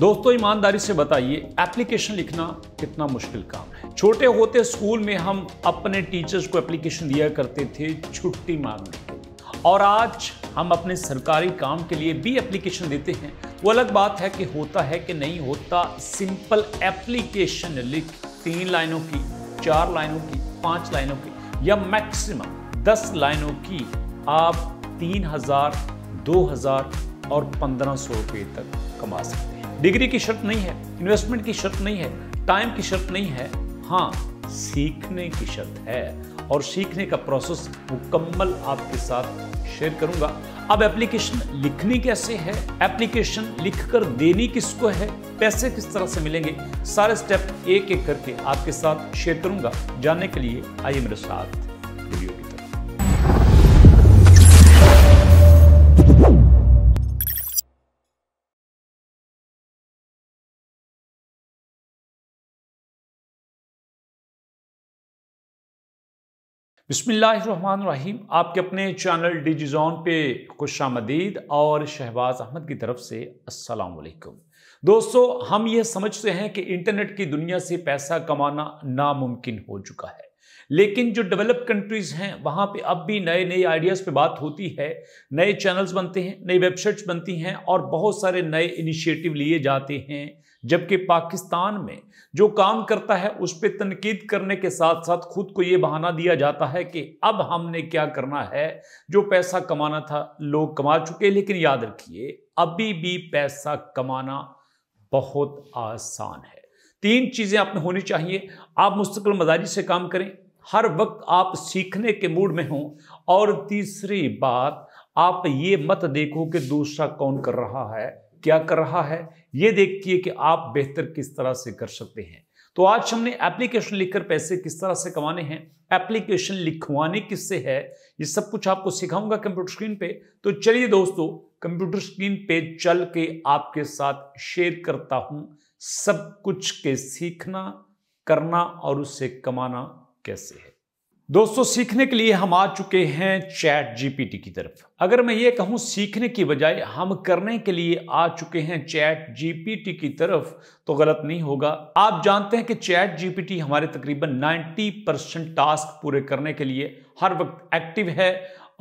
दोस्तों ईमानदारी से बताइए एप्लीकेशन लिखना कितना मुश्किल काम है छोटे होते स्कूल में हम अपने टीचर्स को एप्लीकेशन दिया करते थे छुट्टी मांगने के और आज हम अपने सरकारी काम के लिए भी एप्लीकेशन देते हैं वो अलग बात है कि होता है कि नहीं होता सिंपल एप्लीकेशन लिख तीन लाइनों की चार लाइनों की पांच लाइनों की या मैक्सिमम दस लाइनों की आप तीन हजार दो हजार और पंद्रह सौ रुपये तक कमा सकते हैं डिग्री की शर्त नहीं है इन्वेस्टमेंट की शर्त नहीं है टाइम की शर्त नहीं है हाँ सीखने की शर्त है और सीखने का प्रोसेस मुकम्मल आपके साथ शेयर करूंगा अब एप्लीकेशन लिखनी कैसे है एप्लीकेशन लिखकर देनी किसको है पैसे किस तरह से मिलेंगे सारे स्टेप एक एक करके आपके साथ शेयर करूंगा जानने के लिए आइए मेरे साथ वीडियो बिसमीम आपके अपने चैनल डिजीजॉन पे खुश आमदीद और शहबाज अहमद की तरफ से अस्सलाम दोस्तों हम ये समझते हैं कि इंटरनेट की दुनिया से पैसा कमाना नामुमकिन हो चुका है लेकिन जो डेवलप कंट्रीज़ हैं वहाँ पे अब भी नए नए आइडियाज़ पे बात होती है नए चैनल्स बनते हैं नई वेबसाइट्स बनती हैं और बहुत सारे नए इनिशिएटिव लिए जाते हैं जबकि पाकिस्तान में जो काम करता है उस पर तनकीद करने के साथ साथ खुद को ये बहाना दिया जाता है कि अब हमने क्या करना है जो पैसा कमाना था लोग कमा चुके लेकिन याद रखिए अभी भी पैसा कमाना बहुत आसान है तीन चीज़ें आपने होनी चाहिए आप मुस्तकिल मजारी से काम करें हर वक्त आप सीखने के मूड में हों और तीसरी बात आप ये मत देखो कि दूसरा कौन कर रहा है क्या कर रहा है ये देखिए कि आप बेहतर किस तरह से कर सकते हैं तो आज हमने एप्लीकेशन लिखकर पैसे किस तरह से कमाने हैं एप्लीकेशन लिखवाने किससे है ये सब कुछ आपको सिखाऊंगा कंप्यूटर स्क्रीन पे तो चलिए दोस्तों कंप्यूटर स्क्रीन पे चल के आपके साथ शेयर करता हूं सब कुछ के सीखना करना और उससे कमाना कैसे है दोस्तों सीखने के लिए हम आ चुके हैं चैट जीपीटी की तरफ अगर मैं ये कहूं सीखने की बजाय हम करने के लिए आ चुके हैं चैट जीपीटी की तरफ तो गलत नहीं होगा आप जानते हैं कि चैट जीपीटी हमारे तकरीबन 90 परसेंट टास्क पूरे करने के लिए हर वक्त एक्टिव है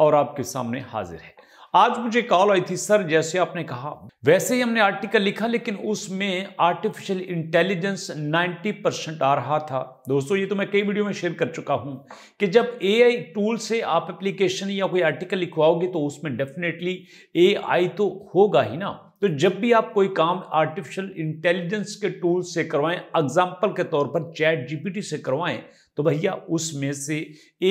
और आपके सामने हाजिर है आज मुझे कॉल आई थी सर जैसे आपने कहा वैसे ही हमने आर्टिकल लिखा लेकिन उसमें आर्टिफिशियल इंटेलिजेंस 90 परसेंट आ रहा था दोस्तों ये तो मैं कई वीडियो में शेयर कर चुका हूं कि जब एआई टूल से आप एप्लीकेशन या कोई आर्टिकल लिखवाओगे तो उसमें डेफिनेटली एआई तो होगा ही ना तो जब भी आप कोई काम आर्टिफिशियल इंटेलिजेंस के टूल से करवाएं एग्जाम्पल के तौर पर चैट जीपीटी से करवाएं तो भैया उसमें से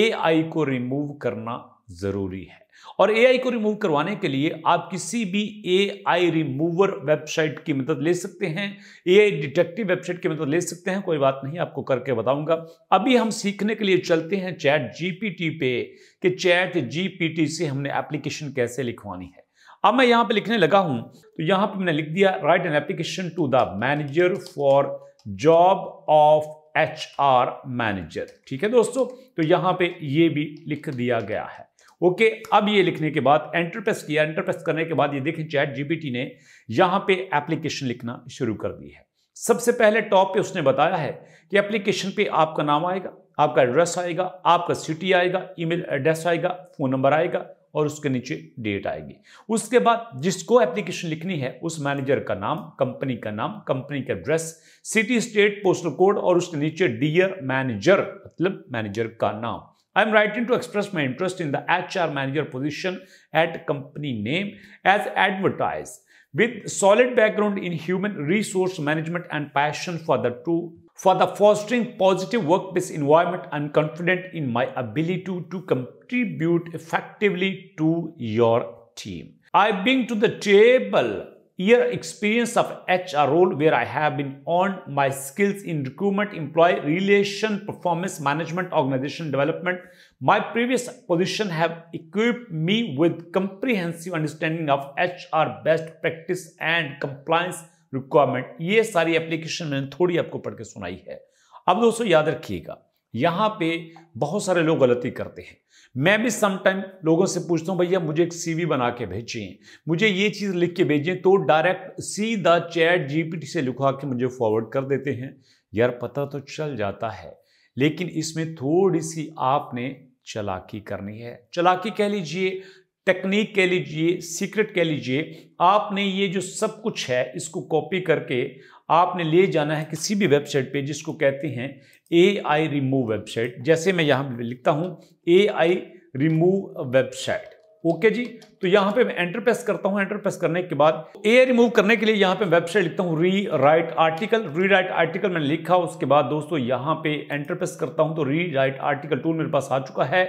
एआई को रिमूव करना ज़रूरी है और एआई को रिमूव करवाने के लिए आप किसी भी एआई रिमूवर वेबसाइट की मदद ले सकते हैं एआई डिटेक्टिव वेबसाइट की मदद ले सकते हैं कोई बात नहीं आपको करके बताऊंगा अभी हम सीखने के लिए चलते हैं चैट जीपीटी पे कि चैट जीपीटी से हमने एप्लीकेशन कैसे लिखवानी है अब मैं यहां पे लिखने लगा हूं तो यहां पर मैंने लिख दिया write an application to the manager for job of H R manager ठीक है दोस्तों तो यहां पर यह भी लिख दिया गया है ओके अब ये लिखने के बाद एंटरप्रेस किया एंटरप्रेस करने के बाद ये देखें चैट जीपीटी ने यहां पे एप्लीकेशन लिखना शुरू कर दी है सबसे पहले टॉप पे उसने बताया है कि एप्लीकेशन पे आपका नाम आएगा आपका एड्रेस आएगा आपका सिटी आएगा ईमेल एड्रेस आएगा फोन नंबर आएगा और उसके नीचे डेट आएगी उसके बाद जिसको एप्लीकेशन लिखनी है उस मैनेजर का नाम कंपनी का नाम कंपनी का address city state postal code और उसके नीचे डियर मैनेजर मतलब मैनेजर का नाम I am writing to express my interest in the HR manager position at company name as advertised with solid background in human resource management and passion for the two for the fostering positive workplace environment i'm confident in my ability to, to contribute effectively to your team i bring to the table year experience of HR role where I have been on my skills in recruitment, employee relation, performance management, organization development. My previous position have equipped me with comprehensive understanding of HR best practice and compliance requirement. ये सारी application मैंने थोड़ी आपको पढ़ के सुनाई है अब दोस्तों याद रखिएगा यहाँ पे बहुत सारे लोग गलती करते हैं मैं भी समटाइम लोगों से पूछता हूँ भैया मुझे एक सीवी बना के भेजिए मुझे ये चीज़ लिख के भेजिए तो डायरेक्ट सीधा चैट जीपीटी से लिखवा के मुझे फॉरवर्ड कर देते हैं यार पता तो चल जाता है लेकिन इसमें थोड़ी सी आपने चलाकी करनी है चलाकी कह लीजिए टेक्निक कह लीजिए सीक्रेट कह लीजिए आपने ये जो सब कुछ है इसको कॉपी करके आपने ले जाना है किसी भी वेबसाइट पे जिसको कहते हैं ए आई रिमूव वेबसाइट जैसे मैं यहाँ लिखता हूँ A I remove website okay जी तो यहां पे मैं एंटर प्रेस करता हूं एंटर प्रेस करने के बाद ए रिमूव करने के लिए यहां पे वेबसाइट लिखता हूं rewrite article rewrite article मैंने लिखा उसके बाद दोस्तों यहां पे एंटर प्रेस करता हूं तो री राइट आर्टिकल टूल मेरे पास आ चुका है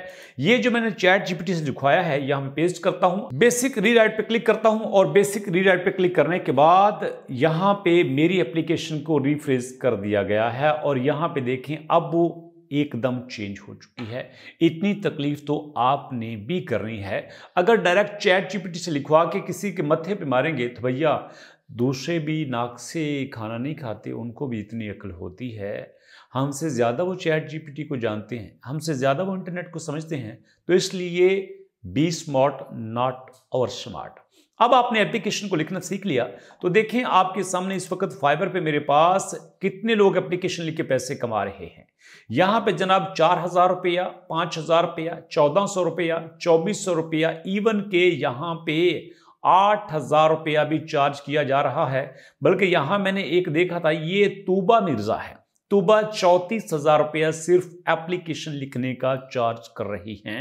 ये जो मैंने चैट जीपीटी से लिखवाया है यहां पे पेस्ट करता हूं बेसिक री राइट पे क्लिक करता हूं और बेसिक री राइट पे क्लिक करने के बाद यहां पर मेरी एप्लीकेशन को रिफ्रेस कर दिया गया है और यहां पर देखें अब वो एकदम चेंज हो चुकी है इतनी तकलीफ तो आपने भी करनी है अगर डायरेक्ट चैट जीपीटी से लिखवा के किसी के मत्थे पे मारेंगे तो भैया दूसरे भी नाक से खाना नहीं खाते उनको भी इतनी अकल होती है हमसे ज़्यादा वो चैट जीपीटी को जानते हैं हमसे ज़्यादा वो इंटरनेट को समझते हैं तो इसलिए be smart not over smart अब आपने एप्लीकेशन को लिखना सीख लिया तो देखें आपके सामने इस वक्त फाइबर पे मेरे पास कितने लोग एप्लीकेशन लिख के पैसे कमा रहे हैं यहां पे जनाब चार हजार रुपया पांच हजार रुपया चौदह सौ रुपया चौबीस सौ रुपया इवन के यहां पे आठ हजार रुपया भी चार्ज किया जा रहा है बल्कि यहां मैंने एक देखा था ये तूबा मिर्जा है तूबा चौतीस हजार रुपया सिर्फ एप्लीकेशन लिखने का चार्ज कर रही है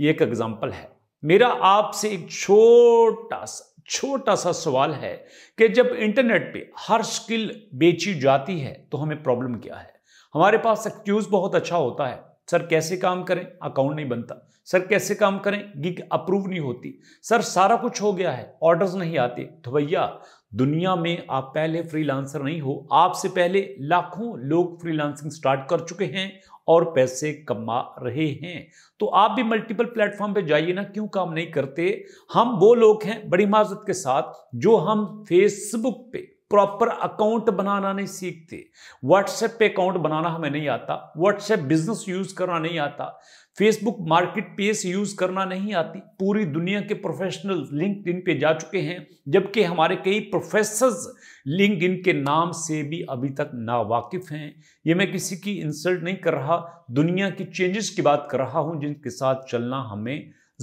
ये एक एग्जाम्पल है मेरा आपसे एक छोटा सा छोटा सा सवाल है कि जब इंटरनेट पे हर स्किल बेची जाती है तो हमें प्रॉब्लम क्या है हमारे पास एक्सक्यूज बहुत अच्छा होता है सर कैसे काम करें अकाउंट नहीं बनता सर कैसे काम करें गिग अप्रूव नहीं होती सर सारा कुछ हो गया है ऑर्डर्स नहीं आते तो भैया दुनिया में आप पहले फ्रीलांसर नहीं हो आपसे पहले लाखों लोग फ्रीलांसिंग स्टार्ट कर चुके हैं और पैसे कमा रहे हैं तो आप भी मल्टीपल प्लेटफॉर्म पे जाइए ना क्यों काम नहीं करते हम वो लोग हैं बड़ी माजत के साथ जो हम फेसबुक पे प्रॉपर अकाउंट बनाना नहीं सीखते व्हाट्सएप पे अकाउंट बनाना हमें नहीं आता व्हाट्सएप बिजनेस यूज करना नहीं आता फेसबुक मार्केट प्लेस यूज करना नहीं आती पूरी दुनिया के प्रोफेशनल इन पे जा चुके हैं जबकि हमारे कई प्रोफेसर्स लिंक के नाम से भी अभी तक नावाकिफ हैं ये मैं किसी की इंसल्ट नहीं कर रहा दुनिया की चेंजेस की बात कर रहा हूँ जिनके साथ चलना हमें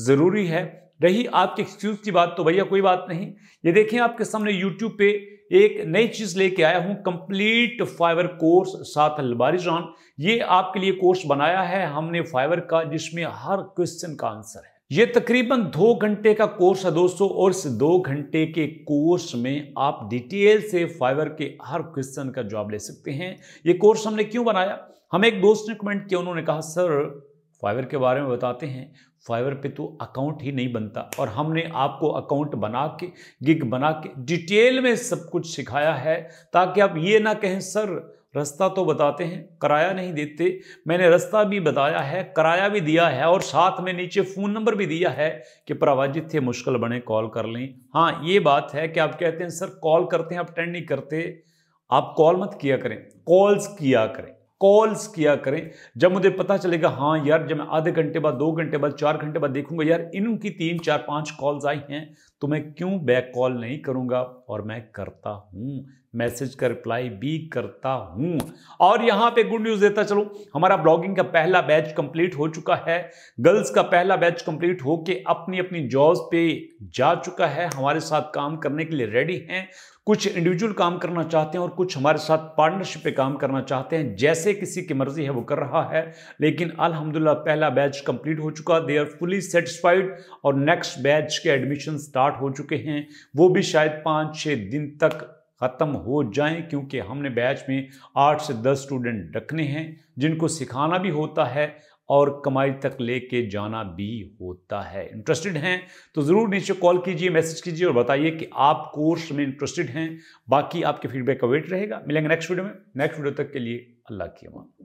ज़रूरी है रही आपके एक्सक्यूज़ की बात तो भैया कोई बात नहीं ये देखें आपके सामने यूट्यूब पे एक नई चीज़ लेके आया हूं कंप्लीट फाइबर कोर्स साथ अलबारिजान ये आपके लिए कोर्स बनाया है हमने फाइबर का जिसमें हर क्वेश्चन का आंसर है ये तकरीबन दो घंटे का कोर्स है दोस्तों और इस दो घंटे के कोर्स में आप डिटेल से फाइबर के हर क्वेश्चन का जवाब ले सकते हैं ये कोर्स हमने क्यों बनाया हमें एक दोस्त ने कमेंट किया उन्होंने कहा सर फाइवर के बारे में बताते हैं फाइवर पे तो अकाउंट ही नहीं बनता और हमने आपको अकाउंट बना के गिग बना के डिटेल में सब कुछ सिखाया है ताकि आप ये ना कहें सर रास्ता तो बताते हैं किराया नहीं देते मैंने रास्ता भी बताया है किराया भी दिया है और साथ में नीचे फ़ोन नंबर भी दिया है कि प्रवाजित थे मुश्किल बने कॉल कर लें हाँ ये बात है कि आप कहते हैं सर कॉल करते हैं आप अटेंड नहीं करते आप कॉल मत किया करें कॉल्स किया करें कॉल्स किया करें जब मुझे पता चलेगा हाँ यार जब मैं आधे घंटे बाद दो घंटे बाद चार घंटे बाद देखूंगा यार इनकी तीन चार पांच कॉल्स आई हैं तो मैं क्यों बैक कॉल नहीं करूंगा और मैं करता हूं मैसेज का रिप्लाई भी करता हूं और यहां पे गुड न्यूज देता चलो हमारा ब्लॉगिंग का पहला बैच कंप्लीट हो चुका है गर्ल्स का पहला बैच कंप्लीट होके अपनी अपनी जॉब पे जा चुका है हमारे साथ काम करने के लिए रेडी हैं कुछ इंडिविजुअल काम करना चाहते हैं और कुछ हमारे साथ पार्टनरशिप पे काम करना चाहते हैं जैसे किसी की मर्जी है वो कर रहा है लेकिन अल्हम्दुलिल्लाह पहला बैच कंप्लीट हो चुका दे आर फुली सेटिस्फाइड और नेक्स्ट बैच के एडमिशन स्टार्ट हो चुके हैं वो भी शायद पाँच छः दिन तक ख़त्म हो जाएं क्योंकि हमने बैच में आठ से दस स्टूडेंट रखने हैं जिनको सिखाना भी होता है और कमाई तक लेके जाना भी होता है इंटरेस्टेड हैं तो ज़रूर नीचे कॉल कीजिए मैसेज कीजिए और बताइए कि आप कोर्स में इंटरेस्टेड हैं बाकी आपके फीडबैक का वेट रहेगा मिलेंगे नेक्स्ट वीडियो में नेक्स्ट वीडियो तक के लिए अल्लाह की अमान